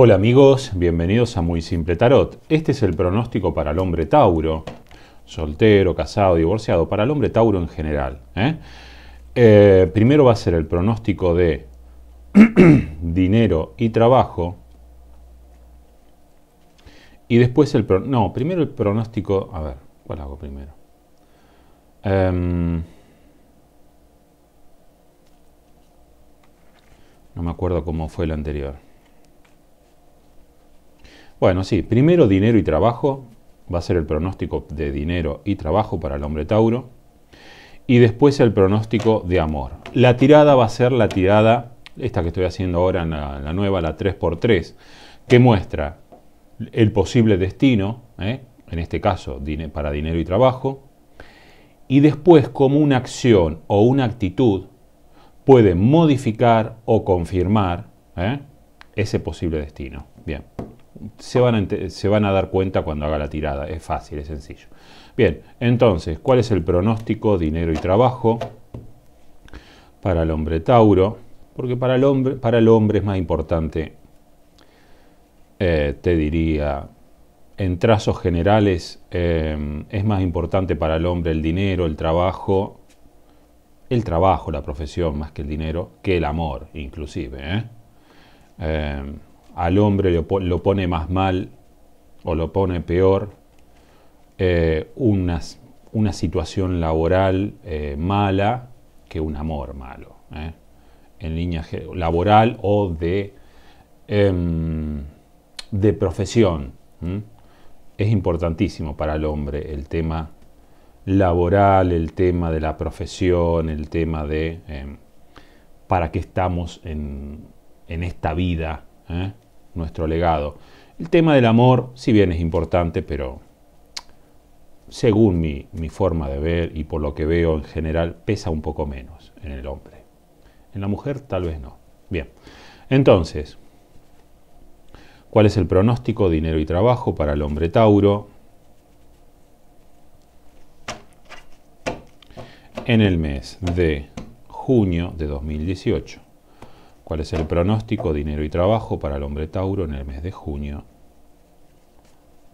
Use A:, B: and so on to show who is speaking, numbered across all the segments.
A: Hola amigos, bienvenidos a Muy Simple Tarot. Este es el pronóstico para el hombre Tauro, soltero, casado, divorciado, para el hombre Tauro en general. ¿eh? Eh, primero va a ser el pronóstico de dinero y trabajo. Y después el pronóstico... No, primero el pronóstico... A ver, ¿cuál hago primero? Em, no me acuerdo cómo fue el anterior. Bueno, sí, primero dinero y trabajo, va a ser el pronóstico de dinero y trabajo para el hombre Tauro. Y después el pronóstico de amor. La tirada va a ser la tirada, esta que estoy haciendo ahora en la, nueva, la 3x3, que muestra el posible destino, ¿eh? en este caso para dinero y trabajo, y después cómo una acción o una actitud puede modificar o confirmar ¿eh? ese posible destino. Bien se van, a se van a dar cuenta cuando haga la tirada. Es fácil, es sencillo. Bien, entonces, ¿cuál es el pronóstico, dinero y trabajo para el hombre Tauro? Porque para el hombre, para el hombre es más importante, eh, te diría, en trazos generales, eh, es más importante para el hombre el dinero, el trabajo, el trabajo, la profesión, más que el dinero, que el amor, inclusive. ¿eh? eh al hombre lo, pone más mal o lo pone peor, eh, una situación laboral eh, mala que un amor malo. Eh. En línea laboral o de, em, de profesión. Es importantísimo para el hombre el tema laboral, el tema de la profesión, el tema de em, para qué estamos en, esta vida nuestro legado. El tema del amor, si bien es importante, pero según mi, mi, forma de ver y por lo que veo en general, pesa un poco menos en el hombre. En la mujer tal vez no. Bien, entonces, ¿cuál es el pronóstico, dinero y trabajo para el hombre Tauro? En el mes de junio de 2018. ¿Cuál es el pronóstico dinero y trabajo para el hombre Tauro en el mes de junio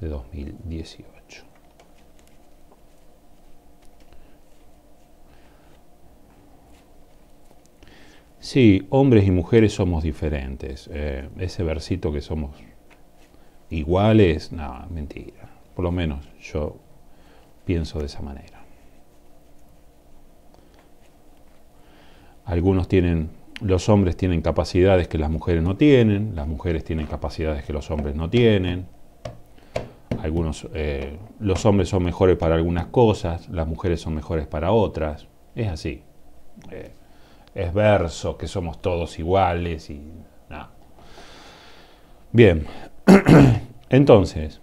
A: de 2018? Sí, hombres y mujeres somos diferentes. Eh, ese versito que somos iguales, no, mentira. Por lo menos yo pienso de esa manera. Algunos tienen los hombres tienen capacidades que las mujeres no tienen, las mujeres tienen capacidades que los hombres no tienen. Algunos, eh, los hombres son mejores para algunas cosas, las mujeres son mejores para otras. Es así. Eh, es verso, que somos todos iguales y nada. Bien, entonces,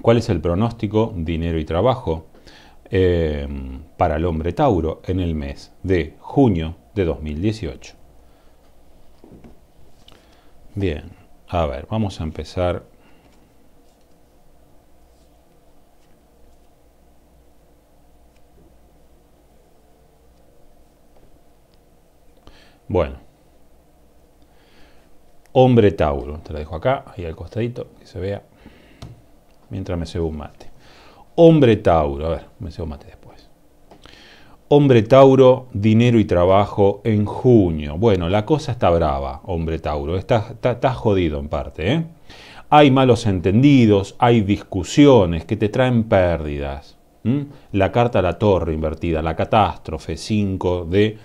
A: ¿cuál es el pronóstico, dinero y trabajo eh, para el hombre Tauro en el mes de junio de 2018. Bien, a ver, vamos a empezar. Bueno. Hombre Tauro, te la dejo acá, ahí al costadito, que se vea, mientras me cebo un mate. Hombre Tauro, a ver, me cebo un mate después. Hombre Tauro, dinero y trabajo en junio. Bueno, la cosa está brava, hombre Tauro. estás jodido en parte. ¿eh? Hay malos entendidos, hay discusiones que te traen pérdidas. La carta a la torre invertida, la catástrofe 5 de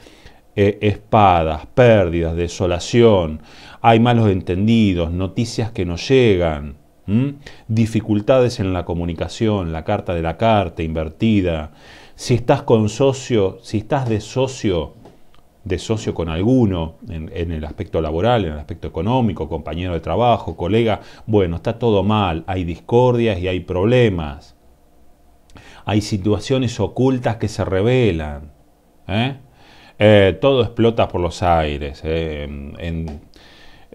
A: eh, espadas, pérdidas, desolación. Hay malos entendidos, noticias que no llegan. Dificultades en la comunicación, la carta de la carta invertida si estás con socio, si estás de socio, de socio con alguno, en, el aspecto laboral, en el aspecto económico, compañero de trabajo, colega, bueno, está todo mal, hay discordias y hay problemas. Hay situaciones ocultas que se revelan. ¿eh? Eh, todo explota por los aires. Eh, en,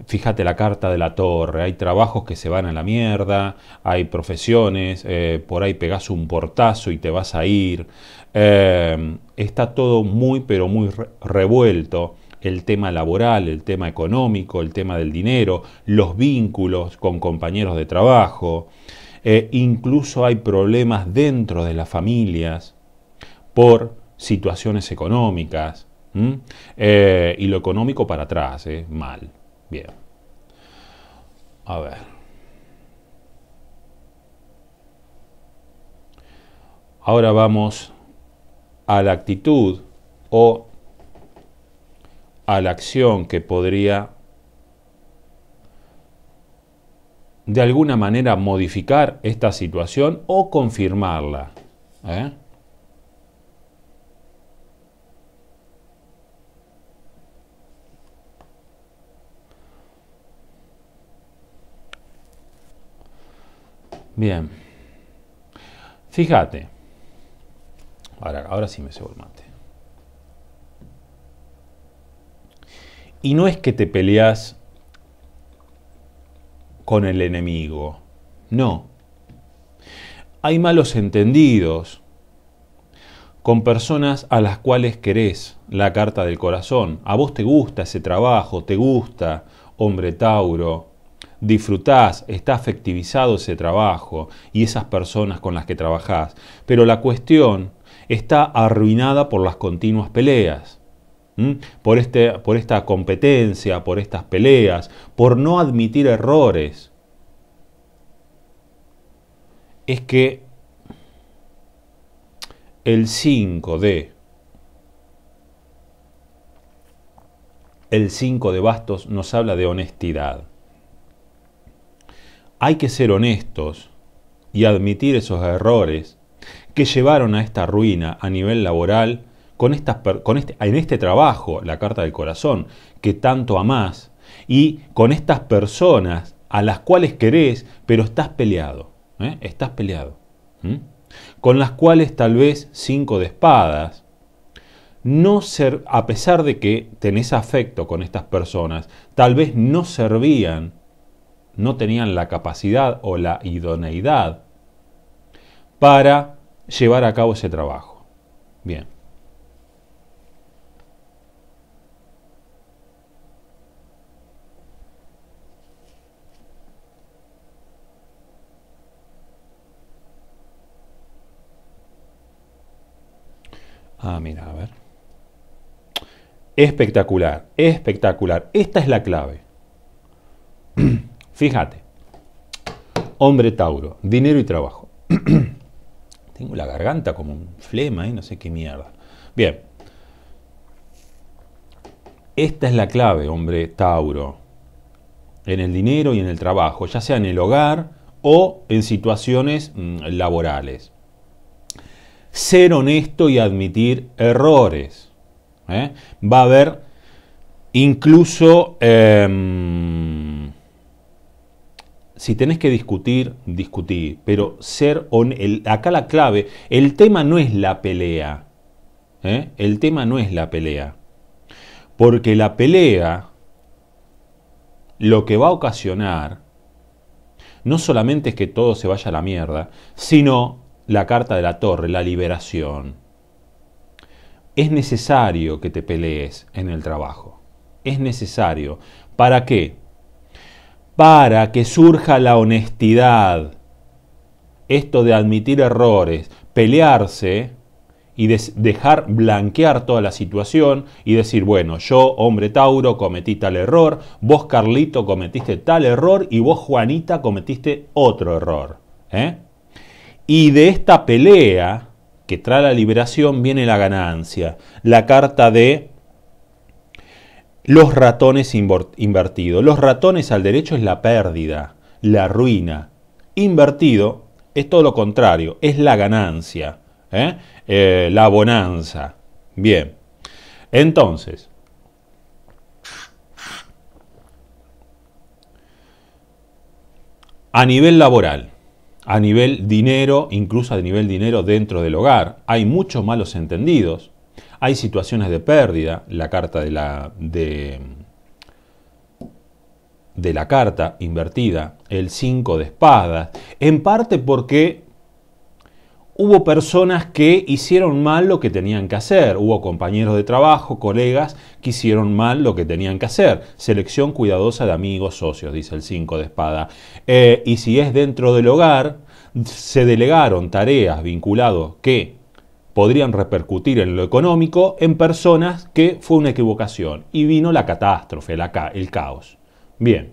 A: fíjate la carta de la torre, hay trabajos que se van a la mierda, hay profesiones, eh, por ahí pegas un portazo y te vas a ir. Eh, está todo muy, pero muy revuelto. El tema laboral, el tema económico, el tema del dinero, los vínculos con compañeros de trabajo. Eh, incluso hay problemas dentro de las familias por situaciones económicas. y lo económico para atrás, mal. Bien. A ver. Ahora vamos a la actitud o a la acción que podría de alguna manera modificar esta situación o confirmarla. ¿eh? Bien. Fíjate. Ahora, sí me cebo el mate. Y no es que te peleas con el enemigo. No. Hay malos entendidos con personas a las cuales querés la carta del corazón. A vos te gusta ese trabajo, te gusta, hombre Tauro, disfrutás, está afectivizado ese trabajo y esas personas con las que trabajás, pero la cuestión está arruinada por las continuas peleas. Por, este, por esta competencia, por estas peleas, por no admitir errores. Es que el 5 de el 5 de bastos nos habla de honestidad hay que ser honestos y admitir esos errores que llevaron a esta ruina a nivel laboral con, este, en este trabajo, la carta del corazón, que tanto amás, y con estas personas a las cuales querés, pero estás peleado, ¿eh? estás peleado, con las cuales tal vez cinco de espadas, no ser, a pesar de que tenés afecto con estas personas, tal vez no servían no tenían la capacidad o la idoneidad para llevar a cabo ese trabajo. Bien. Ah, mira, a ver. Espectacular, espectacular. Esta es la clave. Fíjate, hombre Tauro, dinero y trabajo. Tengo la garganta como un flema y no sé qué mierda. Bien. Esta es la clave, hombre Tauro. En el dinero y en el trabajo, ya sea en el hogar o en situaciones mm, laborales. Ser honesto y admitir errores. ¿eh? Va a haber incluso... Em, si tenés que discutir, discutí, pero ser acá la clave, el tema no es la pelea, ¿eh? el tema no es la pelea, porque la pelea lo que va a ocasionar no solamente es que todo se vaya a la mierda, sino la carta de la torre, la liberación. Es necesario que te pelees en el trabajo. Es necesario. ¿Para qué? para que surja la honestidad. Esto de admitir errores, pelearse y dejar blanquear toda la situación y decir, bueno, yo, hombre Tauro, cometí tal error, vos, Carlito, cometiste tal error y vos, Juanita, cometiste otro error. ¿Eh? Y de esta pelea que trae la liberación viene la ganancia, la carta de los ratones invertidos. Los ratones al derecho es la pérdida, la ruina. Invertido es todo lo contrario, es la ganancia, ¿eh? Eh, la bonanza. Bien, entonces, a nivel laboral, a nivel dinero, incluso a nivel dinero dentro del hogar, hay muchos malos entendidos hay situaciones de pérdida, la carta de la, de, de la carta invertida, el 5 de espada, en parte porque hubo personas que hicieron mal lo que tenían que hacer, hubo compañeros de trabajo, colegas que hicieron mal lo que tenían que hacer. Selección cuidadosa de amigos, socios, dice el 5 de espada. Eh, y si es dentro del hogar, se delegaron tareas vinculadas que podrían repercutir en lo económico en personas que fue una equivocación y vino la catástrofe, el caos. Bien.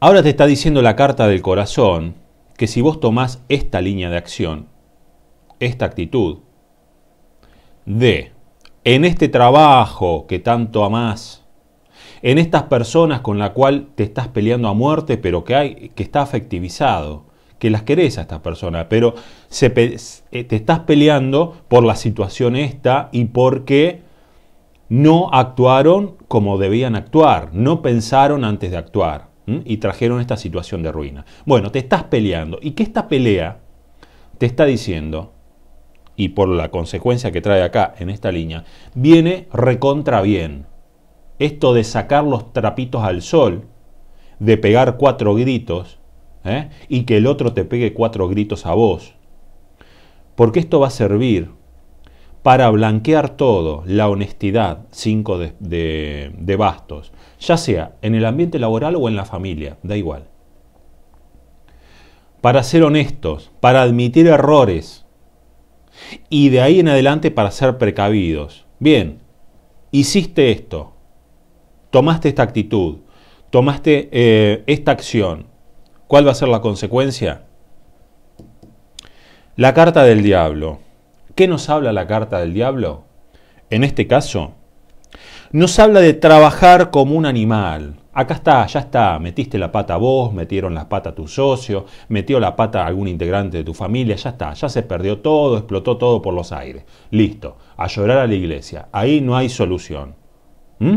A: Ahora te está diciendo la carta del corazón que si vos tomás esta línea de acción, esta actitud, de en este trabajo que tanto amás, en estas personas con la cual te estás peleando a muerte, pero que, hay, que está afectivizado, que las querés a estas personas, pero eh, te estás peleando por la situación esta y porque no actuaron como debían actuar, no pensaron antes de actuar y trajeron esta situación de ruina. Bueno, te estás peleando y que esta pelea te está diciendo, y por la consecuencia que trae acá en esta línea, viene recontra bien. Esto de sacar los trapitos al sol, de pegar cuatro gritos, ¿eh? y que el otro te pegue cuatro gritos a vos. Porque esto va a servir para blanquear todo, la honestidad, cinco de, bastos, ya sea en el ambiente laboral o en la familia, da igual. Para ser honestos, para admitir errores y de ahí en adelante para ser precavidos. Bien, hiciste esto, tomaste esta actitud, tomaste eh, esta acción, ¿Cuál va a ser la consecuencia? La carta del diablo. ¿Qué nos habla la carta del diablo? En este caso, nos habla de trabajar como un animal. Acá está, ya está, metiste la pata vos, metieron la pata tu socio, metió la pata algún integrante de tu familia, ya está, ya se perdió todo, explotó todo por los aires. Listo, a llorar a la iglesia. Ahí no hay solución. ¿Mm?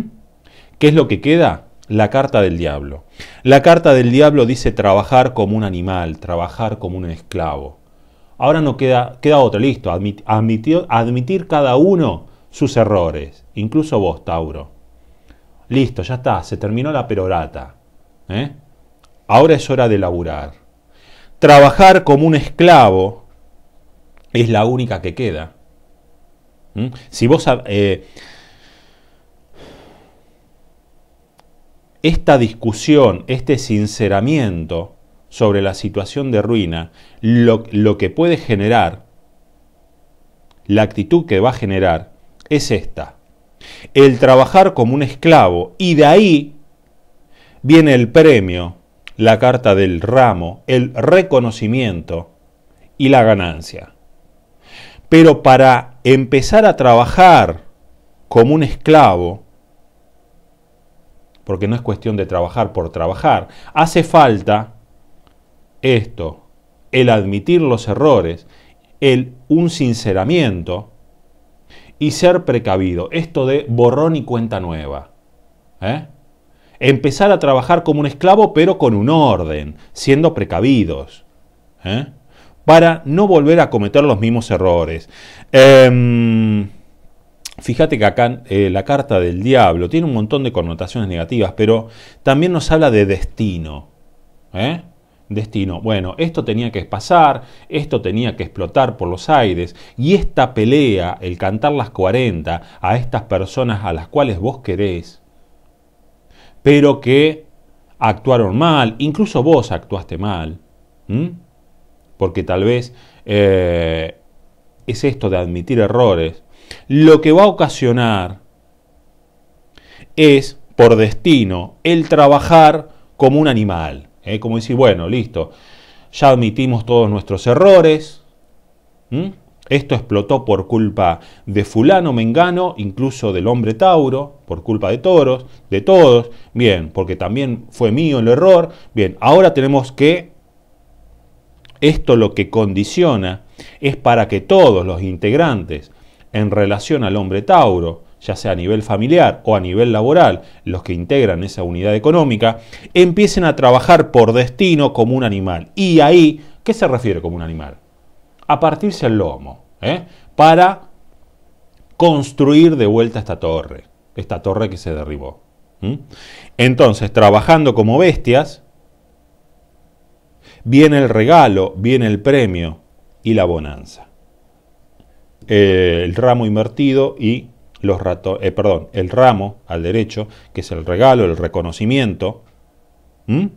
A: ¿Qué es lo que queda? la carta del diablo. La carta del diablo dice trabajar como un animal, trabajar como un esclavo. Ahora no queda, queda otra, listo, admitir, cada uno sus errores, incluso vos, Tauro. Listo, ya está, se terminó la perorata. ¿eh? Ahora es hora de laburar. Trabajar como un esclavo es la única que queda. Si vos eh, esta discusión, este sinceramiento sobre la situación de ruina, lo, que puede generar, la actitud que va a generar, es esta. El trabajar como un esclavo y de ahí viene el premio, la carta del ramo, el reconocimiento y la ganancia. Pero para empezar a trabajar como un esclavo, porque no es cuestión de trabajar por trabajar. Hace falta esto, el admitir los errores, el un sinceramiento y ser precavido, esto de borrón y cuenta nueva. ¿eh? Empezar a trabajar como un esclavo pero con un orden, siendo precavidos. ¿eh? Para no volver a cometer los mismos errores. Eh, Fíjate que acá eh, la carta del diablo tiene un montón de connotaciones negativas, pero también nos habla de destino. ¿eh? Destino. Bueno, esto tenía que pasar, esto tenía que explotar por los aires, y esta pelea, el cantar las 40 a estas personas a las cuales vos querés, pero que actuaron mal, incluso vos actuaste mal, porque tal vez eh, es esto de admitir errores lo que va a ocasionar es, por destino, el trabajar como un animal. ¿eh? Como decir, bueno, listo, ya admitimos todos nuestros errores, esto explotó por culpa de fulano, mengano, incluso del hombre Tauro, por culpa de toros, de todos, bien, porque también fue mío el error, bien, ahora tenemos que, esto lo que condiciona es para que todos los integrantes en relación al hombre Tauro, ya sea a nivel familiar o a nivel laboral, los que integran esa unidad económica, empiecen a trabajar por destino como un animal. Y ahí, ¿qué se refiere como un animal? A partirse el lomo, ¿eh? para construir de vuelta esta torre, esta torre que se derribó. Entonces, trabajando como bestias, viene el regalo, viene el premio y la bonanza. Eh, el ramo invertido y los ratos, eh, perdón, el ramo al derecho, que es el regalo, el reconocimiento, eh,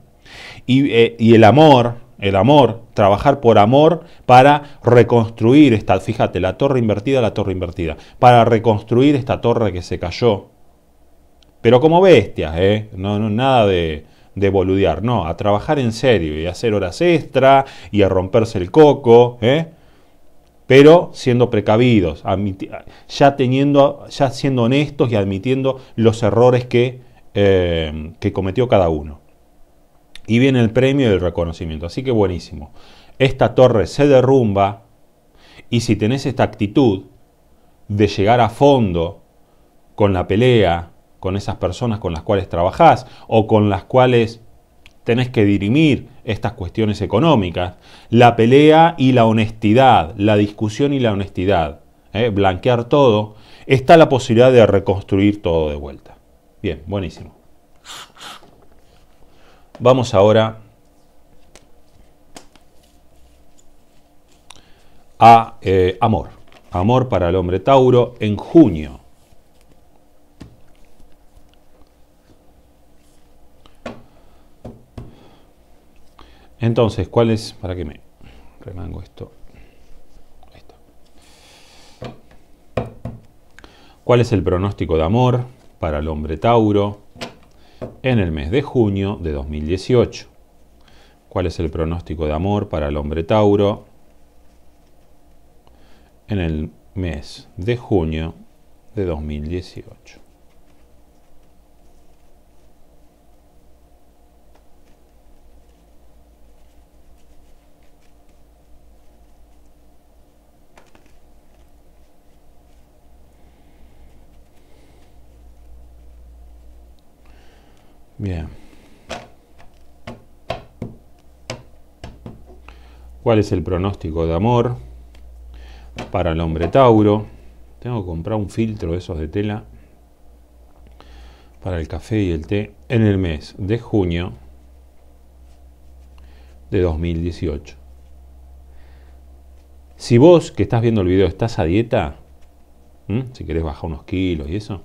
A: y, el amor, el amor, trabajar por amor para reconstruir esta, fíjate, la torre invertida, la torre invertida, para reconstruir esta torre que se cayó. Pero como bestias, ¿eh? No, no nada de, de boludear, no, a trabajar en serio y a hacer horas extra y a romperse el coco, ¿eh? pero siendo precavidos, ya, teniendo, ya siendo honestos y admitiendo los errores que, eh, que cometió cada uno. Y viene el premio y el reconocimiento, así que buenísimo. Esta torre se derrumba y si tenés esta actitud de llegar a fondo con la pelea, con esas personas con las cuales trabajás o con las cuales tenés que dirimir estas cuestiones económicas, la pelea y la honestidad, la discusión y la honestidad, ¿eh? blanquear todo, está la posibilidad de reconstruir todo de vuelta. Bien, buenísimo. Vamos ahora a eh, amor. Amor para el hombre Tauro en junio. Entonces, ¿cuál es? Para que me remango esto. ¿Cuál es el pronóstico de amor para el hombre Tauro en el mes de junio de 2018? ¿Cuál es el pronóstico de amor para el hombre Tauro en el mes de junio de 2018? Bien. ¿Cuál es el pronóstico de amor para el hombre Tauro? Tengo que comprar un filtro de esos de tela para el café y el té en el mes de junio de 2018. Si vos que estás viendo el video estás a dieta, si querés bajar unos kilos y eso,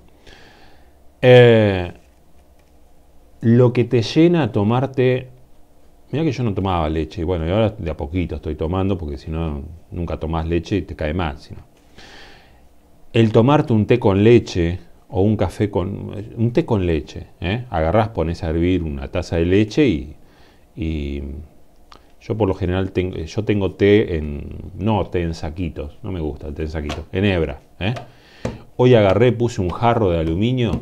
A: eh, lo que te llena a tomarte. Mira que yo no tomaba leche, y bueno, y ahora de a poquito estoy tomando, porque si no, nunca tomás leche y te cae mal. Sino. El tomarte un té con leche o un café con. un té con leche, ¿eh? agarrás, pones a hervir una taza de leche y, yo por lo general tengo, yo tengo té en. No, té en saquitos. No me gusta el té en saquitos. En hebra. ¿eh? Hoy agarré, puse un jarro de aluminio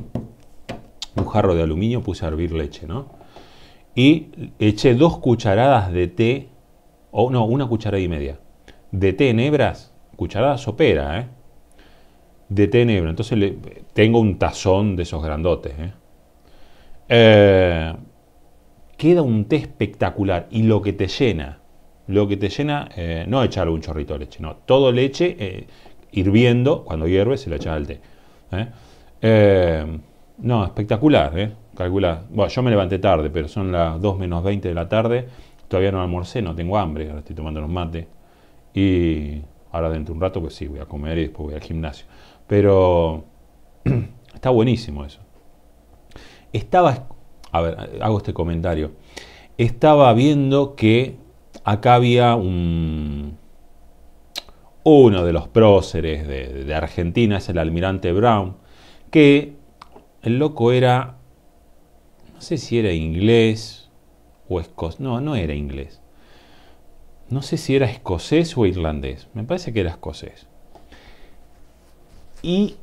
A: un jarro de aluminio, puse a hervir leche, ¿no? Y eché dos cucharadas de té, o no, una cucharada y media, de té en hebras, cucharada sopera, ¿eh? De té en hebra. Entonces tengo un tazón de esos grandotes, ¿eh? Eh, queda un té espectacular y lo que te llena, lo que te llena, eh, no echar un chorrito de leche, no, todo leche hirviendo, cuando hierve se le echa al té. No, espectacular, ¿eh? Calcula. Bueno, yo me levanté tarde, pero son las 2 menos 20 de la tarde. Todavía no almorcé, no tengo hambre, ahora estoy tomando los mates. Y ahora dentro de un rato, pues sí, voy a comer y después voy al gimnasio. Pero está buenísimo eso. Estaba, a ver, hago este comentario. Estaba viendo que acá había un, uno de los próceres de, de Argentina, es el almirante Brown, que el loco era, no sé si era inglés o escocés, no, no era inglés. No sé si era escocés o irlandés, me parece que era escocés. Y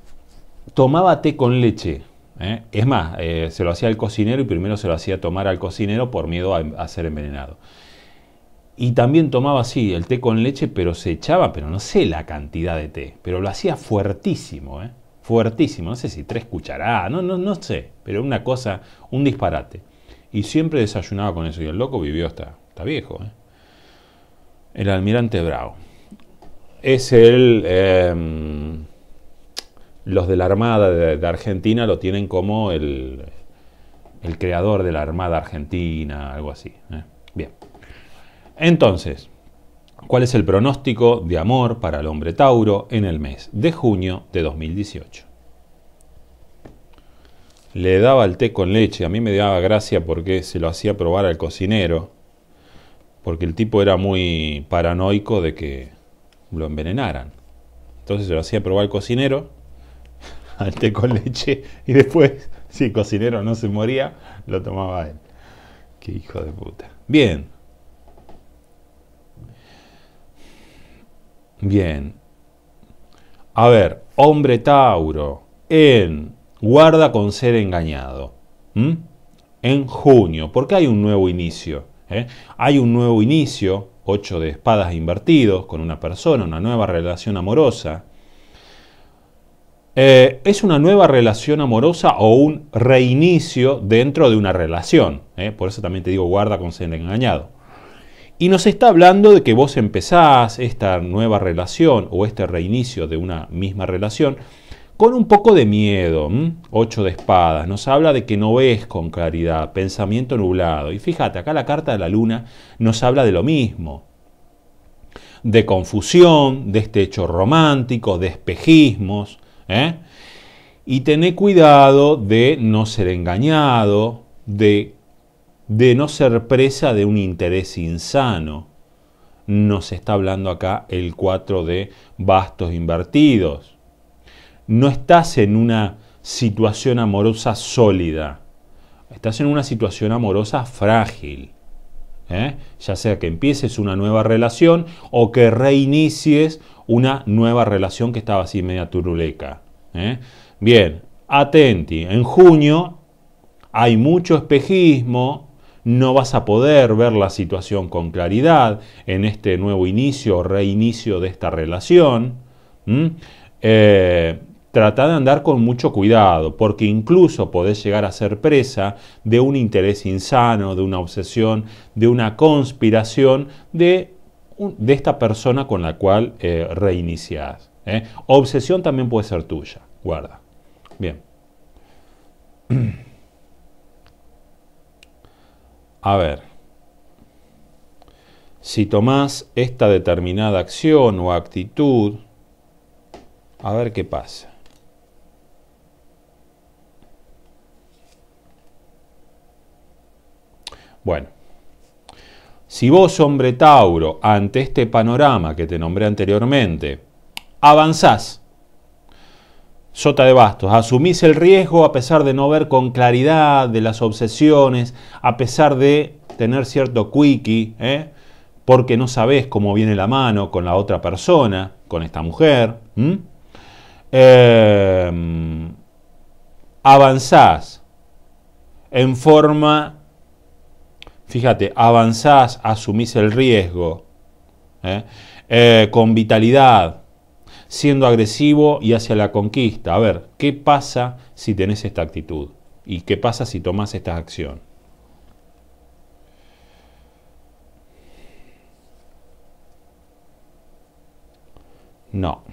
A: tomaba té con leche. ¿eh? Es más, eh, se lo hacía al cocinero y primero se lo hacía tomar al cocinero por miedo a, em, ser envenenado. Y también tomaba así el té con leche, pero se echaba, pero no sé la cantidad de té, pero lo hacía fuertísimo. ¿eh? fuertísimo, no sé si tres cucharadas, no, no, sé, pero una cosa, un disparate. Y siempre desayunaba con eso y el loco vivió hasta, viejo. ¿eh? El almirante Bravo. Es el... Em, los de la Armada de, Argentina lo tienen como el, el, creador de la Armada Argentina, algo así. ¿eh? Bien. Entonces, cuál es el pronóstico de amor para el hombre Tauro en el mes de junio de 2018. Le daba el té con leche, a mí me daba gracia porque se lo hacía probar al cocinero, porque el tipo era muy paranoico de que lo envenenaran. Entonces se lo hacía probar al cocinero, al té con leche, y después, si el cocinero no se moría, lo tomaba él. Qué hijo de puta. Bien, Bien. A ver, hombre Tauro, en guarda con ser engañado. En junio, porque hay un nuevo inicio. ¿eh? Hay un nuevo inicio, ocho de espadas invertidos, con una persona, una nueva relación amorosa. Eh, es una nueva relación amorosa o un reinicio dentro de una relación. ¿Eh? Por eso también te digo guarda con ser engañado y nos está hablando de que vos empezás esta nueva relación o este reinicio de una misma relación con un poco de miedo, ocho de espadas, nos habla de que no ves con claridad, pensamiento nublado. Y fíjate, acá la carta de la luna nos habla de lo mismo, de confusión, de este hecho romántico, de espejismos. ¿eh? Y tené cuidado de no ser engañado, de de no ser presa de un interés insano. Nos está hablando acá el 4 de bastos invertidos. No estás en una situación amorosa sólida. Estás en una situación amorosa frágil. ¿eh? Ya sea que empieces una nueva relación o que reinicies una nueva relación que estaba así media turuleca. ¿eh? Bien, atenti. En junio hay mucho espejismo, no vas a poder ver la situación con claridad en este nuevo inicio o reinicio de esta relación. Eh, trata de andar con mucho cuidado, porque incluso podés llegar a ser presa de un interés insano, de una obsesión, de una conspiración de, de esta persona con la cual reinicias. Eh, reiniciás. ¿eh? Obsesión también puede ser tuya, guarda. Bien. A ver, si tomás esta determinada acción o actitud, a ver qué pasa. Bueno, si vos, hombre Tauro, ante este panorama que te nombré anteriormente, avanzás Sota de Bastos, asumís el riesgo a pesar de no ver con claridad de las obsesiones, a pesar de tener cierto quickie, ¿eh? porque no sabés cómo viene la mano con la otra persona, con esta mujer. Em, avanzás en forma, fíjate, avanzás, asumís el riesgo, ¿eh? Eh, con vitalidad, siendo agresivo y hacia la conquista. A ver, ¿qué pasa si tenés esta actitud? ¿Y qué pasa si tomás esta acción? No.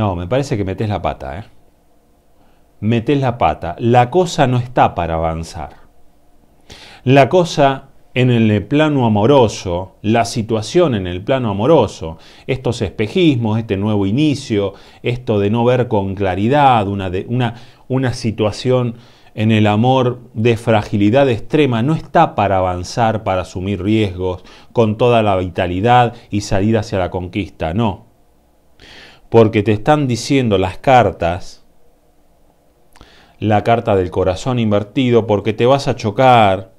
A: No, me parece que metes la pata, ¿eh? Metes la pata. La cosa no está para avanzar. La cosa en el plano amoroso, la situación en el plano amoroso, estos espejismos, este nuevo inicio, esto de no ver con claridad, una, una situación en el amor de fragilidad extrema, no está para avanzar, para asumir riesgos, con toda la vitalidad y salir hacia la conquista, no porque te están diciendo las cartas, la carta del corazón invertido, porque te vas a chocar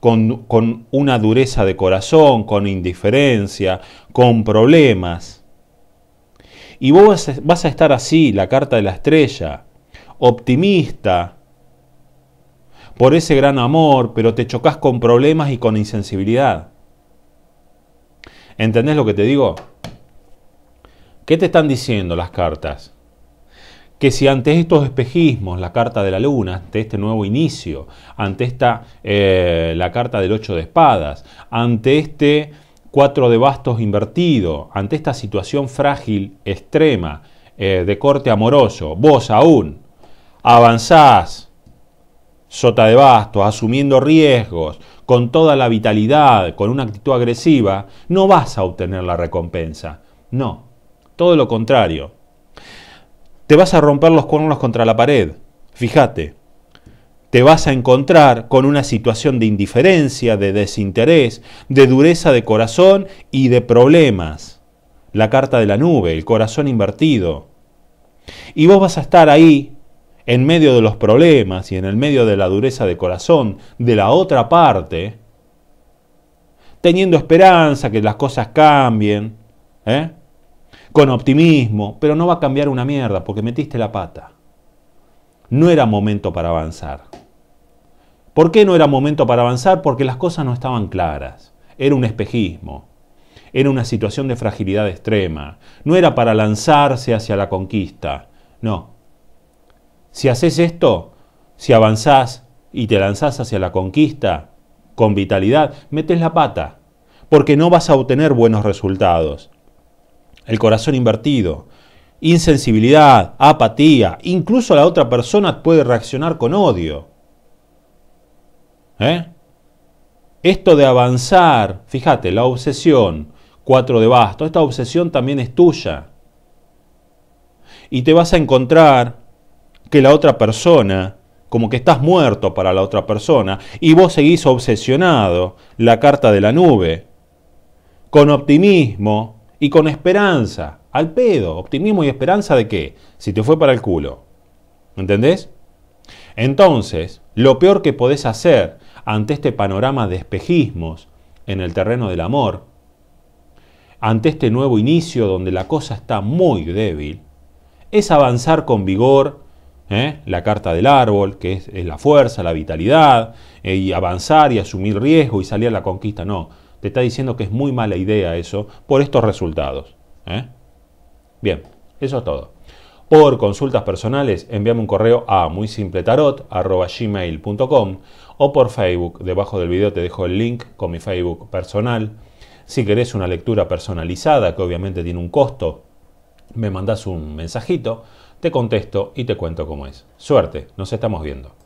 A: con, una dureza de corazón, con indiferencia, con problemas. Y vos vas a estar así, la carta de la estrella, optimista, por ese gran amor, pero te chocas con problemas y con insensibilidad. ¿Entendés lo que te digo? ¿Qué te están diciendo las cartas? Que si ante estos espejismos, la carta de la luna, ante este nuevo inicio, ante esta, eh, la carta del ocho de espadas, ante este cuatro de bastos invertido, ante esta situación frágil, extrema, eh, de corte amoroso, vos aún avanzás, sota de bastos, asumiendo riesgos, con toda la vitalidad, con una actitud agresiva, no vas a obtener la recompensa. No, todo lo contrario. Te vas a romper los cuernos contra la pared. Fíjate, te vas a encontrar con una situación de indiferencia, de desinterés, de dureza de corazón y de problemas. La carta de la nube, el corazón invertido. Y vos vas a estar ahí, en medio de los problemas y en el medio de la dureza de corazón de la otra parte, teniendo esperanza que las cosas cambien, ¿eh? con optimismo, pero no va a cambiar una mierda porque metiste la pata. No era momento para avanzar. ¿Por qué no era momento para avanzar? Porque las cosas no estaban claras. Era un espejismo. Era una situación de fragilidad extrema. No era para lanzarse hacia la conquista. No. Si haces esto, si avanzás y te lanzás hacia la conquista con vitalidad, metes la pata. Porque no vas a obtener buenos resultados el corazón invertido, insensibilidad, apatía, incluso la otra persona puede reaccionar con odio. ¿Eh? Esto de avanzar, fíjate, la obsesión, cuatro de basto, esta obsesión también es tuya. Y te vas a encontrar que la otra persona, como que estás muerto para la otra persona, y vos seguís obsesionado, la carta de la nube, con optimismo, y con esperanza, al pedo, optimismo y esperanza de qué? si te fue para el culo, ¿entendés? Entonces, lo peor que podés hacer ante este panorama de espejismos en el terreno del amor, ante este nuevo inicio donde la cosa está muy débil, es avanzar con vigor ¿eh? la carta del árbol, que es, la fuerza, la vitalidad, eh, y avanzar y asumir riesgo y salir a la conquista. No, te está diciendo que es muy mala idea eso por estos resultados. ¿eh? Bien, eso es todo. Por consultas personales, envíame un correo a muy gmail.com o por Facebook. Debajo del video te dejo el link con mi Facebook personal. Si querés una lectura personalizada, que obviamente tiene un costo, me mandás un mensajito, te contesto y te cuento cómo es. Suerte, nos estamos viendo.